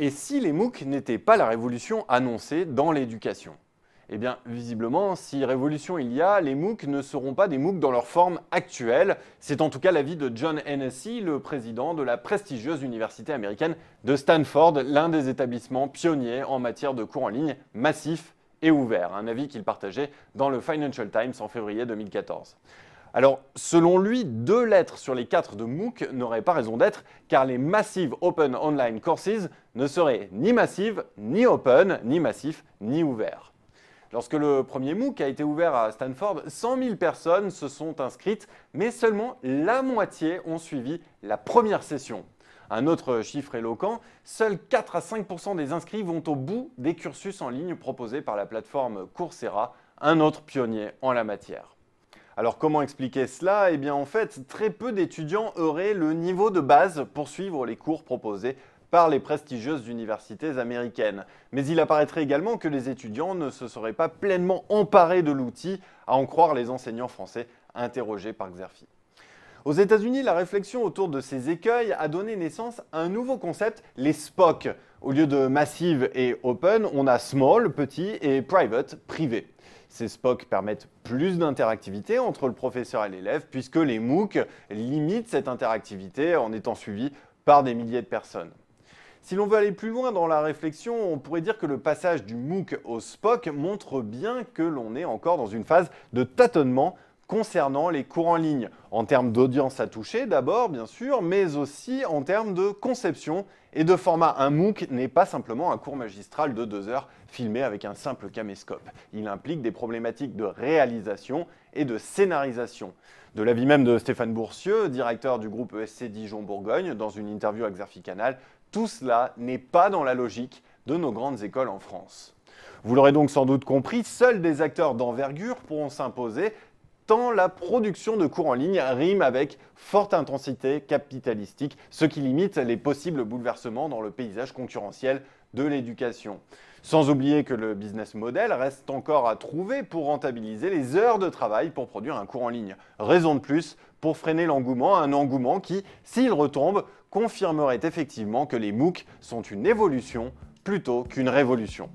Et si les MOOC n'étaient pas la révolution annoncée dans l'éducation eh bien, visiblement, si révolution il y a, les MOOC ne seront pas des MOOC dans leur forme actuelle. C'est en tout cas l'avis de John Hennessy, le président de la prestigieuse université américaine de Stanford, l'un des établissements pionniers en matière de cours en ligne massifs et ouverts. Un avis qu'il partageait dans le Financial Times en février 2014. Alors, selon lui, deux lettres sur les quatre de MOOC n'auraient pas raison d'être, car les Massive Open Online Courses ne seraient ni massives, ni open, ni massifs, ni ouverts. Lorsque le premier MOOC a été ouvert à Stanford, 100 000 personnes se sont inscrites, mais seulement la moitié ont suivi la première session. Un autre chiffre éloquent, seuls 4 à 5 des inscrits vont au bout des cursus en ligne proposés par la plateforme Coursera, un autre pionnier en la matière. Alors comment expliquer cela Eh bien en fait, très peu d'étudiants auraient le niveau de base pour suivre les cours proposés par les prestigieuses universités américaines. Mais il apparaîtrait également que les étudiants ne se seraient pas pleinement emparés de l'outil, à en croire les enseignants français interrogés par Xerfi. Aux États-Unis, la réflexion autour de ces écueils a donné naissance à un nouveau concept, les SPOC. Au lieu de massive et open, on a small, petit, et private, privé. Ces SPOC permettent plus d'interactivité entre le professeur et l'élève, puisque les MOOC limitent cette interactivité en étant suivis par des milliers de personnes. Si l'on veut aller plus loin dans la réflexion, on pourrait dire que le passage du MOOC au SPOC montre bien que l'on est encore dans une phase de tâtonnement concernant les cours en ligne, en termes d'audience à toucher d'abord bien sûr, mais aussi en termes de conception et de format. Un MOOC n'est pas simplement un cours magistral de deux heures filmé avec un simple caméscope. Il implique des problématiques de réalisation et de scénarisation. De l'avis même de Stéphane Boursieux, directeur du groupe ESC Dijon-Bourgogne, dans une interview à Canal, tout cela n'est pas dans la logique de nos grandes écoles en France. Vous l'aurez donc sans doute compris, seuls des acteurs d'envergure pourront s'imposer tant la production de cours en ligne rime avec forte intensité capitalistique, ce qui limite les possibles bouleversements dans le paysage concurrentiel de l'éducation. Sans oublier que le business model reste encore à trouver pour rentabiliser les heures de travail pour produire un cours en ligne. Raison de plus pour freiner l'engouement, un engouement qui, s'il retombe, confirmerait effectivement que les MOOC sont une évolution plutôt qu'une révolution.